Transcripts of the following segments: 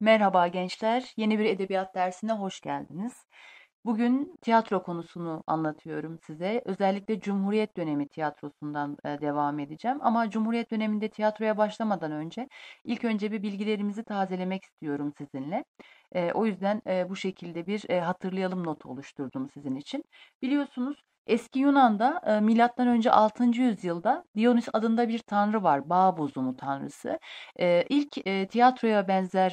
Merhaba gençler, yeni bir edebiyat dersine hoş geldiniz. Bugün tiyatro konusunu anlatıyorum size. Özellikle Cumhuriyet dönemi tiyatrosundan e, devam edeceğim. Ama Cumhuriyet döneminde tiyatroya başlamadan önce ilk önce bir bilgilerimizi tazelemek istiyorum sizinle. E, o yüzden e, bu şekilde bir hatırlayalım notu oluşturdum sizin için. Biliyorsunuz Eski Yunan'da e, milattan önce 6. yüzyılda Dionys adında bir tanrı var. Bağ bozumu tanrısı. E, ilk e, tiyatroya benzer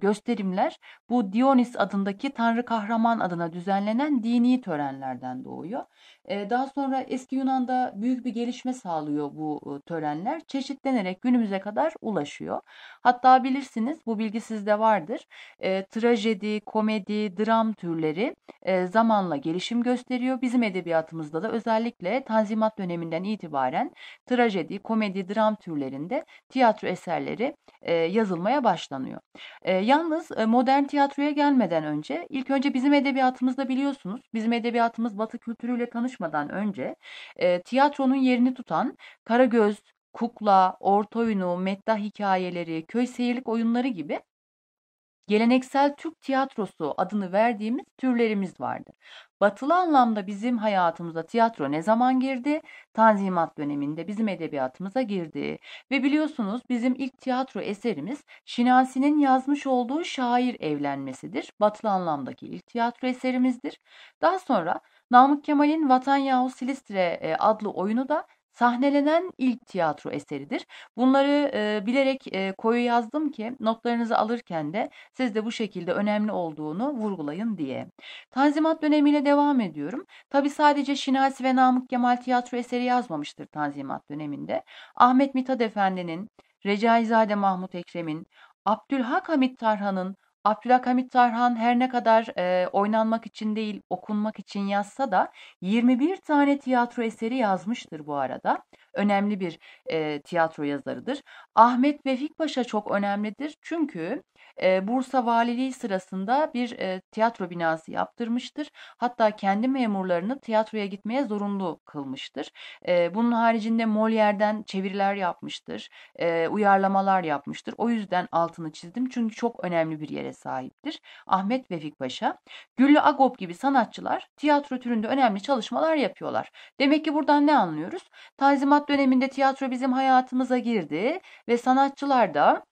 gösterimler bu Dionys adındaki tanrı kahraman adına düzenlenen dini törenlerden doğuyor. Daha sonra eski Yunan'da büyük bir gelişme sağlıyor bu törenler. Çeşitlenerek günümüze kadar ulaşıyor. Hatta bilirsiniz bu bilgi sizde vardır. Trajedi, komedi, dram türleri zamanla gelişim gösteriyor. Biz bizim edebiyatımızda da özellikle Tanzimat döneminden itibaren trajedi, komedi, dram türlerinde tiyatro eserleri e, yazılmaya başlanıyor. E, yalnız e, modern tiyatroya gelmeden önce ilk önce bizim edebiyatımızda biliyorsunuz bizim edebiyatımız Batı kültürüyle tanışmadan önce e, tiyatronun yerini tutan Karagöz, kukla, orta oyunu, medda hikayeleri, köy seyirlik oyunları gibi geleneksel Türk tiyatrosu adını verdiğimiz türlerimiz vardı. Batılı anlamda bizim hayatımıza tiyatro ne zaman girdi? Tanzimat döneminde bizim edebiyatımıza girdi. Ve biliyorsunuz bizim ilk tiyatro eserimiz Şinasi'nin yazmış olduğu şair evlenmesidir. Batılı anlamdaki ilk tiyatro eserimizdir. Daha sonra Namık Kemal'in Vatan Yahu Silistre e, adlı oyunu da sahnelenen ilk tiyatro eseridir. Bunları e, bilerek e, koyu yazdım ki notlarınızı alırken de siz de bu şekilde önemli olduğunu vurgulayın diye. Tanzimat dönemiyle devam ediyorum. Tabi sadece Şinasi ve Namık Kemal tiyatro eseri yazmamıştır Tanzimat döneminde. Ahmet Mithat Efendi'nin, Recaizade Mahmut Ekrem'in, Abdülhak Hamit Tarhan'ın, Abdülhamit Tarhan her ne kadar e, oynanmak için değil okunmak için yazsa da 21 tane tiyatro eseri yazmıştır bu arada. Önemli bir e, tiyatro yazarıdır. Ahmet Vefik Paşa çok önemlidir çünkü Bursa Valiliği sırasında bir e, tiyatro binası yaptırmıştır. Hatta kendi memurlarını tiyatroya gitmeye zorunlu kılmıştır. bunun haricinde Molière'den çeviriler yapmıştır, uyarlamalar yapmıştır. O yüzden altını çizdim çünkü çok önemli bir yere sahiptir. Ahmet Vefik Paşa, Güllü Agop gibi sanatçılar tiyatro türünde önemli çalışmalar yapıyorlar. Demek ki buradan ne anlıyoruz? Tanzimat döneminde tiyatro bizim hayatımıza girdi ve sanatçılar da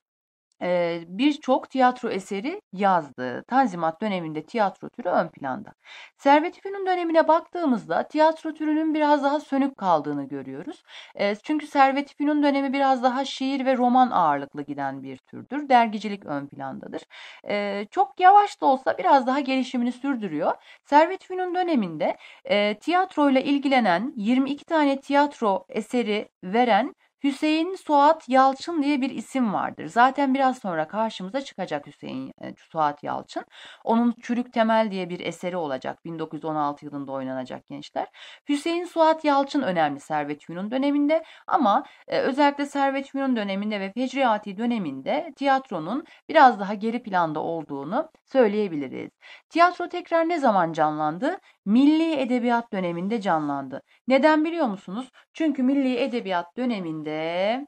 e, birçok tiyatro eseri yazdı. Tanzimat döneminde tiyatro türü ön planda. Servet İpek'in dönemine baktığımızda tiyatro türünün biraz daha sönük kaldığını görüyoruz. E, çünkü Servet İpek'in dönemi biraz daha şiir ve roman ağırlıklı giden bir türdür. Dergicilik ön plandadır. E, çok yavaş da olsa biraz daha gelişimini sürdürüyor. Servet İpek'in döneminde e, tiyatroyla ilgilenen 22 tane tiyatro eseri veren Hüseyin Suat Yalçın diye bir isim vardır. Zaten biraz sonra karşımıza çıkacak Hüseyin e, Suat Yalçın. Onun Çürük Temel diye bir eseri olacak. 1916 yılında oynanacak gençler. Hüseyin Suat Yalçın önemli Servet Yunun döneminde ama e, özellikle Servet Yunun döneminde ve Fecriati döneminde tiyatronun biraz daha geri planda olduğunu söyleyebiliriz. Tiyatro tekrar ne zaman canlandı? Milli Edebiyat döneminde canlandı. Neden biliyor musunuz? Çünkü Milli Edebiyat döneminde döneminde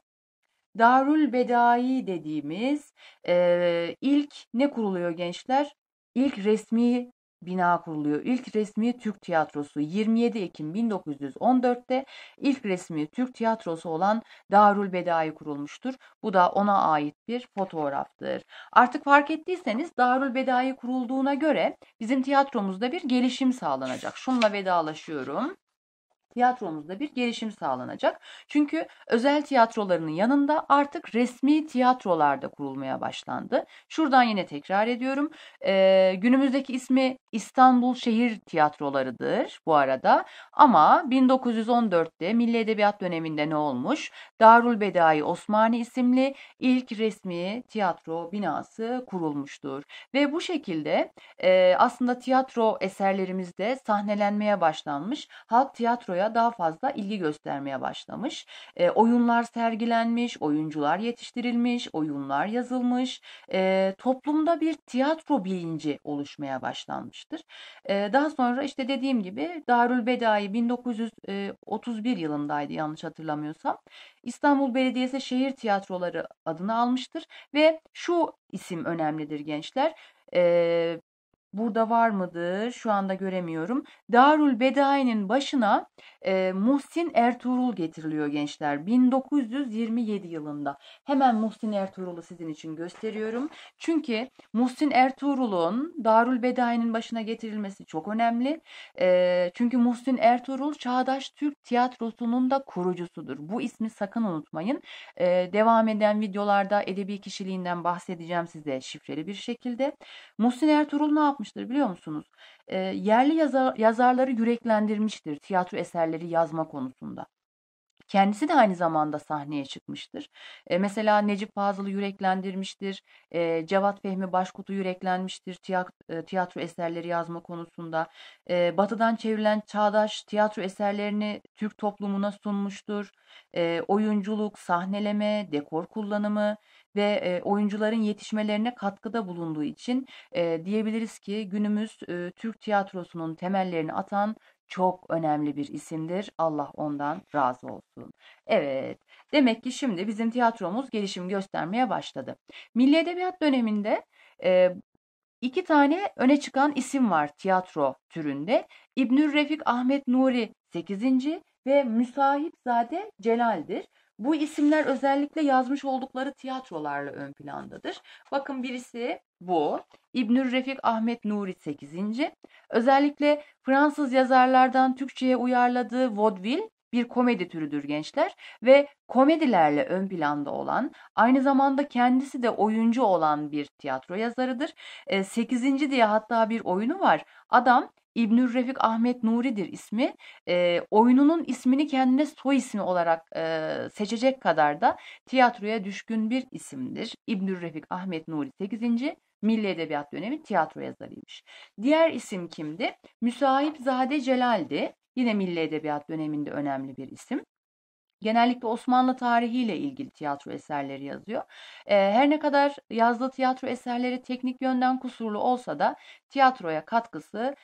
Darül Bedai dediğimiz e, ilk ne kuruluyor gençler? İlk resmi bina kuruluyor. İlk resmi Türk tiyatrosu 27 Ekim 1914'te ilk resmi Türk tiyatrosu olan Darül Bedai kurulmuştur. Bu da ona ait bir fotoğraftır. Artık fark ettiyseniz Darül Bedai kurulduğuna göre bizim tiyatromuzda bir gelişim sağlanacak. Şunla vedalaşıyorum. Tiyatromuzda bir gelişim sağlanacak. Çünkü özel tiyatrolarının yanında artık resmi tiyatrolar da kurulmaya başlandı. Şuradan yine tekrar ediyorum. Ee, günümüzdeki ismi İstanbul Şehir Tiyatroları'dır bu arada. Ama 1914'te Milli Edebiyat döneminde ne olmuş? Darul Bedai Osmani isimli ilk resmi tiyatro binası kurulmuştur. Ve bu şekilde e, aslında tiyatro eserlerimizde sahnelenmeye başlanmış. Halk tiyatroya tiyatroya daha fazla ilgi göstermeye başlamış. E, oyunlar sergilenmiş, oyuncular yetiştirilmiş, oyunlar yazılmış. E, toplumda bir tiyatro bilinci oluşmaya başlanmıştır. E, daha sonra işte dediğim gibi Darül Bedai 1931 yılındaydı yanlış hatırlamıyorsam. İstanbul Belediyesi Şehir Tiyatroları adını almıştır ve şu isim önemlidir gençler. E, burada var mıdır? Şu anda göremiyorum. Darül Bedai'nin başına e, Muhsin Ertuğrul getiriliyor gençler. 1927 yılında. Hemen Muhsin Ertuğrul'u sizin için gösteriyorum. Çünkü Muhsin Ertuğrul'un Darül Bedai'nin başına getirilmesi çok önemli. E, çünkü Muhsin Ertuğrul Çağdaş Türk Tiyatrosu'nun da kurucusudur. Bu ismi sakın unutmayın. E, devam eden videolarda edebi kişiliğinden bahsedeceğim size şifreli bir şekilde. Muhsin Ertuğrul ne yapmış? yapmıştır biliyor musunuz? E, yerli yazar, yazarları yüreklendirmiştir tiyatro eserleri yazma konusunda. Kendisi de aynı zamanda sahneye çıkmıştır. E, mesela Necip Fazıl'ı yüreklendirmiştir. E, Cevat Fehmi Başkut'u yüreklenmiştir tiyatro, eserleri yazma konusunda. E, batıdan çevrilen çağdaş tiyatro eserlerini Türk toplumuna sunmuştur. E, oyunculuk, sahneleme, dekor kullanımı, ve e, oyuncuların yetişmelerine katkıda bulunduğu için e, diyebiliriz ki günümüz e, Türk tiyatrosunun temellerini atan çok önemli bir isimdir. Allah ondan razı olsun. Evet, demek ki şimdi bizim tiyatromuz gelişim göstermeye başladı. Milli Edebiyat döneminde e, iki tane öne çıkan isim var tiyatro türünde. İbnül Refik Ahmet Nuri 8. ve Müsahip Zade Celal'dir. Bu isimler özellikle yazmış oldukları tiyatrolarla ön plandadır. Bakın birisi bu. İbnül Refik Ahmet Nuri 8. Özellikle Fransız yazarlardan Türkçe'ye uyarladığı vaudeville bir komedi türüdür gençler ve komedilerle ön planda olan, aynı zamanda kendisi de oyuncu olan bir tiyatro yazarıdır. E, 8. diye hatta bir oyunu var. Adam İbnül Refik Ahmet Nuri'dir ismi. E, oyununun ismini kendine soy ismi olarak e, seçecek kadar da tiyatroya düşkün bir isimdir. İbnül Refik Ahmet Nuri 8. Milli Edebiyat Dönemi tiyatro yazarıymış. Diğer isim kimdi? Müsahip Zade Celal'di. Yine Milli Edebiyat döneminde önemli bir isim genellikle Osmanlı tarihiyle ilgili tiyatro eserleri yazıyor. her ne kadar yazdığı tiyatro eserleri teknik yönden kusurlu olsa da tiyatroya katkısı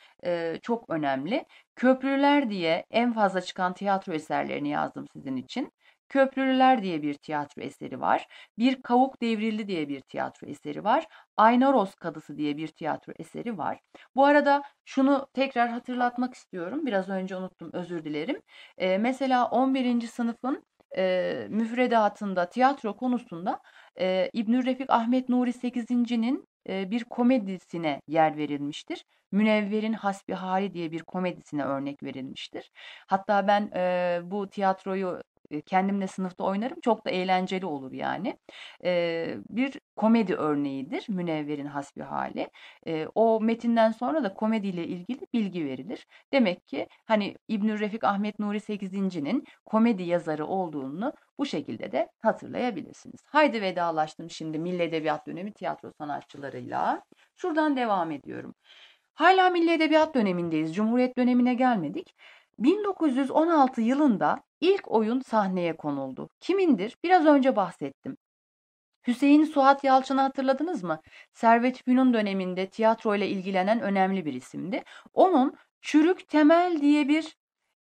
çok önemli. Köprüler diye en fazla çıkan tiyatro eserlerini yazdım sizin için. Köprülüler diye bir tiyatro eseri var. Bir Kavuk Devrildi diye bir tiyatro eseri var. Aynaros Kadısı diye bir tiyatro eseri var. Bu arada şunu tekrar hatırlatmak istiyorum. Biraz önce unuttum özür dilerim. Ee, mesela 11. sınıfın e, müfredatında tiyatro konusunda e, İbnül Refik Ahmet Nuri 8.'nin e, bir komedisine yer verilmiştir. Münevver'in hasbi hali diye bir komedisine örnek verilmiştir. Hatta ben e, bu tiyatroyu kendimle sınıfta oynarım. Çok da eğlenceli olur yani. E, bir komedi örneğidir Münevver'in hasbihali. E, o metinden sonra da komediyle ilgili bilgi verilir. Demek ki hani İbnül Refik Ahmet Nuri 8.'nin komedi yazarı olduğunu bu şekilde de hatırlayabilirsiniz. Haydi vedalaştım şimdi Milli Edebiyat Dönemi tiyatro sanatçılarıyla. Şuradan devam ediyorum. Hala Milli Edebiyat dönemindeyiz. Cumhuriyet dönemine gelmedik. 1916 yılında ilk oyun sahneye konuldu. Kimindir? Biraz önce bahsettim. Hüseyin Suat Yalçın'ı hatırladınız mı? Servet Gün'ün döneminde tiyatro ile ilgilenen önemli bir isimdi. Onun Çürük Temel diye bir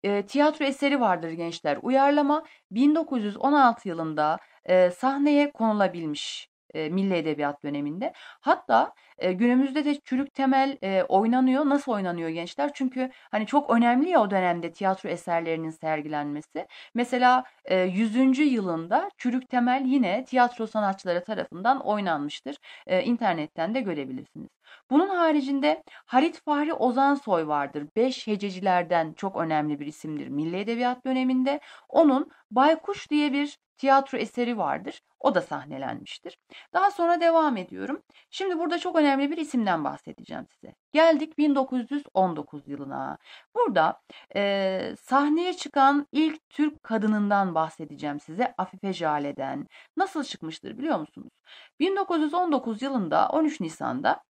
e, tiyatro eseri vardır gençler. Uyarlama 1916 yılında e, sahneye konulabilmiş e, milli edebiyat döneminde. Hatta e, günümüzde de çürük temel e, oynanıyor. Nasıl oynanıyor gençler? Çünkü hani çok önemli ya o dönemde tiyatro eserlerinin sergilenmesi. Mesela e, 100. yılında çürük temel yine tiyatro sanatçıları tarafından oynanmıştır. E, internetten de görebilirsiniz. Bunun haricinde Halit Fahri Ozansoy vardır. Beş hececilerden çok önemli bir isimdir milli edebiyat döneminde. Onun Baykuş diye bir tiyatro eseri vardır. O da sahnelenmiştir. Daha sonra devam ediyorum. Şimdi burada çok önemli bir isimden bahsedeceğim size. Geldik 1919 yılına. Burada e, sahneye çıkan ilk Türk kadınından bahsedeceğim size. Afife Jale'den. Nasıl çıkmıştır biliyor musunuz? 1919 yılında 13 Nisan'da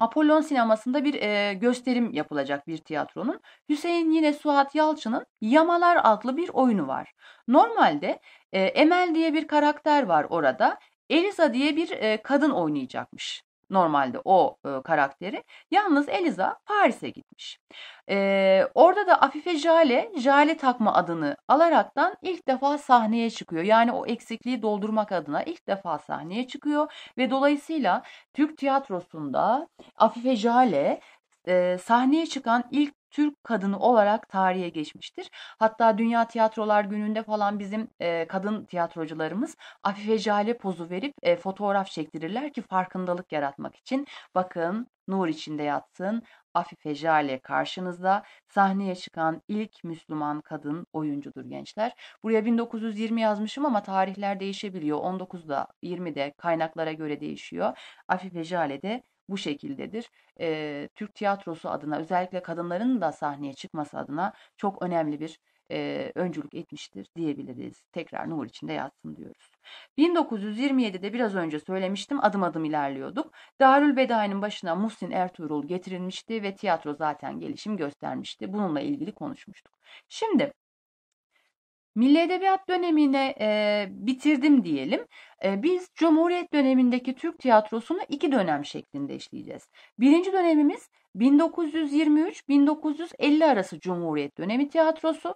Apollon sinemasında bir e, gösterim yapılacak bir tiyatronun. Hüseyin yine Suat Yalçın'ın Yamalar adlı bir oyunu var. Normalde e, Emel diye bir karakter var orada. Eliza diye bir e, kadın oynayacakmış normalde o e, karakteri. Yalnız Eliza Paris'e gitmiş. E, orada da Afife Jale, Jale takma adını alaraktan ilk defa sahneye çıkıyor. Yani o eksikliği doldurmak adına ilk defa sahneye çıkıyor ve dolayısıyla Türk tiyatrosunda Afife Jale e, sahneye çıkan ilk Türk kadını olarak tarihe geçmiştir. Hatta Dünya Tiyatrolar Günü'nde falan bizim e, kadın tiyatrocularımız afife jale pozu verip e, fotoğraf çektirirler ki farkındalık yaratmak için. Bakın nur içinde yatsın afife jale karşınızda sahneye çıkan ilk Müslüman kadın oyuncudur gençler. Buraya 1920 yazmışım ama tarihler değişebiliyor. 19'da 20'de kaynaklara göre değişiyor. Afife jale de bu şekildedir. E, Türk tiyatrosu adına özellikle kadınların da sahneye çıkması adına çok önemli bir e, öncülük etmiştir diyebiliriz. Tekrar Nur içinde yatsın diyoruz. 1927'de biraz önce söylemiştim adım adım ilerliyorduk. Darül Bedai'nin başına Muhsin Ertuğrul getirilmişti ve tiyatro zaten gelişim göstermişti. Bununla ilgili konuşmuştuk. Şimdi Milli Edebiyat dönemine e, bitirdim diyelim. E, biz Cumhuriyet dönemindeki Türk tiyatrosunu iki dönem şeklinde işleyeceğiz. Birinci dönemimiz 1923-1950 arası Cumhuriyet dönemi tiyatrosu.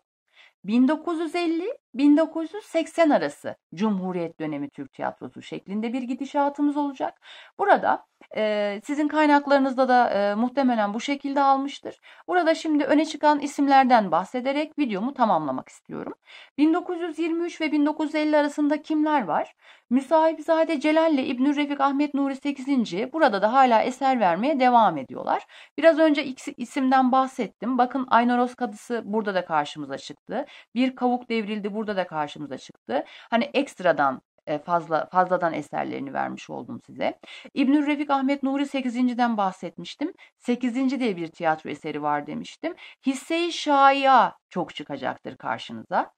1950-1980 arası Cumhuriyet dönemi Türk tiyatrosu şeklinde bir gidişatımız olacak. Burada e, sizin kaynaklarınızda da e, muhtemelen bu şekilde almıştır. Burada şimdi öne çıkan isimlerden bahsederek videomu tamamlamak istiyorum. 1923 ve 1950 arasında kimler var? Müsahipzade Celal ile İbnü Refik Ahmet Nuri 8. burada da hala eser vermeye devam ediyorlar. Biraz önce isimden bahsettim. Bakın Aynaros Kadısı burada da karşımıza çıktı. Bir Kavuk Devrildi burada da karşımıza çıktı. Hani ekstradan e, fazla fazladan eserlerini vermiş oldum size. İbnül Refik Ahmet Nuri 8.'den bahsetmiştim. 8. diye bir tiyatro eseri var demiştim. Hisse-i Şaya çok çıkacaktır karşınıza.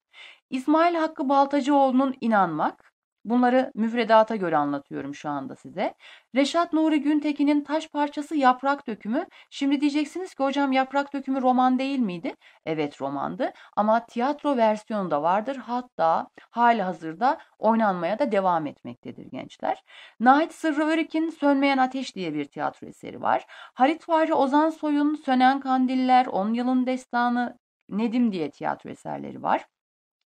İsmail Hakkı Baltacıoğlu'nun İnanmak, Bunları müfredata göre anlatıyorum şu anda size. Reşat Nuri Güntekin'in Taş Parçası Yaprak Dökümü. Şimdi diyeceksiniz ki hocam Yaprak Dökümü roman değil miydi? Evet romandı ama tiyatro versiyonu da vardır. Hatta hali hazırda oynanmaya da devam etmektedir gençler. Nahit Sırrı Örik'in Sönmeyen Ateş diye bir tiyatro eseri var. Halit Fahri Soy'un Sönen Kandiller, On Yılın Destanı, Nedim diye tiyatro eserleri var.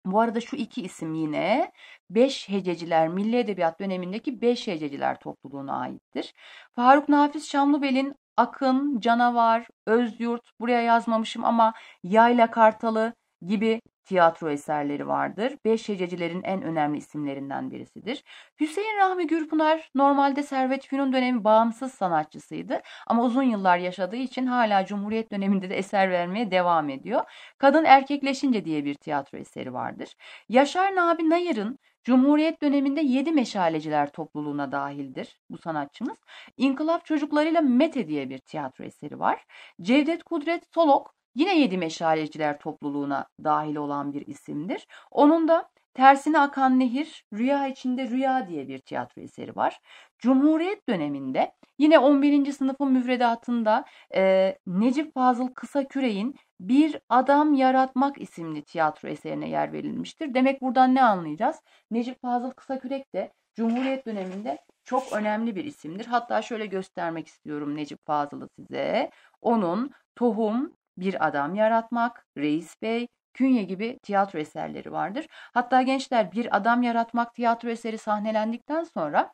Bu arada şu iki isim yine beş hececiler milli edebiyat dönemindeki beş hececiler topluluğuna aittir. Faruk Nafiz Şamlıbel'in Akın, Canavar, Özyurt, buraya yazmamışım ama Yayla Kartalı, gibi tiyatro eserleri vardır. Beş Hececilerin en önemli isimlerinden birisidir. Hüseyin Rahmi Gürpınar normalde Servet Fünun dönemi bağımsız sanatçısıydı ama uzun yıllar yaşadığı için hala Cumhuriyet döneminde de eser vermeye devam ediyor. Kadın Erkekleşince diye bir tiyatro eseri vardır. Yaşar Nabi Nayır'ın Cumhuriyet döneminde yedi meşaleciler topluluğuna dahildir bu sanatçımız. İnkılap çocuklarıyla Mete diye bir tiyatro eseri var. Cevdet Kudret Solok Yine yedi meşaleciler topluluğuna dahil olan bir isimdir. Onun da Tersine Akan Nehir, Rüya içinde Rüya diye bir tiyatro eseri var. Cumhuriyet döneminde yine 11. sınıfın müfredatında e, Necip Fazıl Kısaküre'in Bir Adam Yaratmak isimli tiyatro eserine yer verilmiştir. Demek buradan ne anlayacağız? Necip Fazıl Kısakürek de Cumhuriyet döneminde çok önemli bir isimdir. Hatta şöyle göstermek istiyorum Necip Fazıl'ı size. Onun Tohum, bir Adam Yaratmak, Reis Bey, Künye gibi tiyatro eserleri vardır. Hatta gençler Bir Adam Yaratmak tiyatro eseri sahnelendikten sonra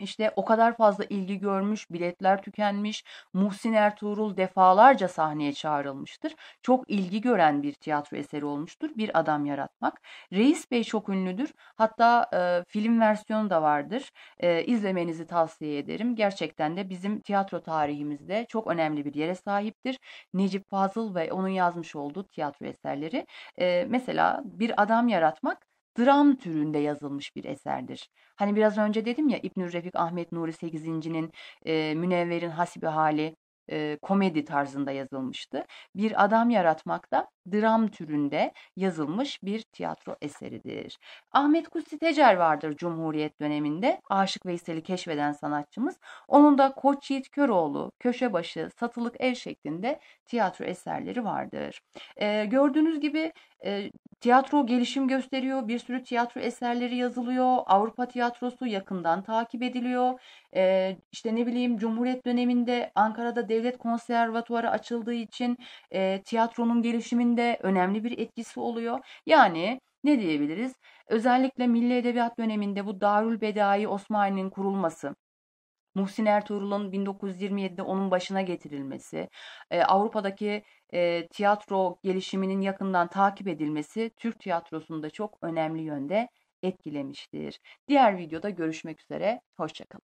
işte o kadar fazla ilgi görmüş, biletler tükenmiş. Muhsin Ertuğrul defalarca sahneye çağrılmıştır. Çok ilgi gören bir tiyatro eseri olmuştur. Bir adam yaratmak. Reis Bey çok ünlüdür. Hatta e, film versiyonu da vardır. E, izlemenizi tavsiye ederim. Gerçekten de bizim tiyatro tarihimizde çok önemli bir yere sahiptir. Necip Fazıl ve onun yazmış olduğu tiyatro eserleri. E, mesela Bir Adam Yaratmak dram türünde yazılmış bir eserdir. Hani biraz önce dedim ya İbnül Refik Ahmet Nuri Sekizinci'nin e, Münevver'in Hasibi Hali e, komedi tarzında yazılmıştı. Bir adam yaratmakta dram türünde yazılmış bir tiyatro eseridir. Ahmet Kutsi Tecer vardır Cumhuriyet döneminde. Aşık Veysel'i keşfeden sanatçımız. Onun da Koç Yiğit Köroğlu, Köşebaşı, Satılık ev şeklinde tiyatro eserleri vardır. E, gördüğünüz gibi e, tiyatro gelişim gösteriyor. Bir sürü tiyatro eserleri yazılıyor. Avrupa tiyatrosu yakından takip ediliyor. E, işte ne bileyim Cumhuriyet döneminde Ankara'da Devlet Konservatuarı açıldığı için e, tiyatronun gelişiminde önemli bir etkisi oluyor. Yani ne diyebiliriz? Özellikle Milli Edebiyat döneminde bu Darül Bedai Osmani'nin kurulması, Muhsin Ertuğrul'un 1927'de onun başına getirilmesi, Avrupa'daki e, tiyatro gelişiminin yakından takip edilmesi Türk tiyatrosunda çok önemli yönde etkilemiştir. Diğer videoda görüşmek üzere, hoşçakalın.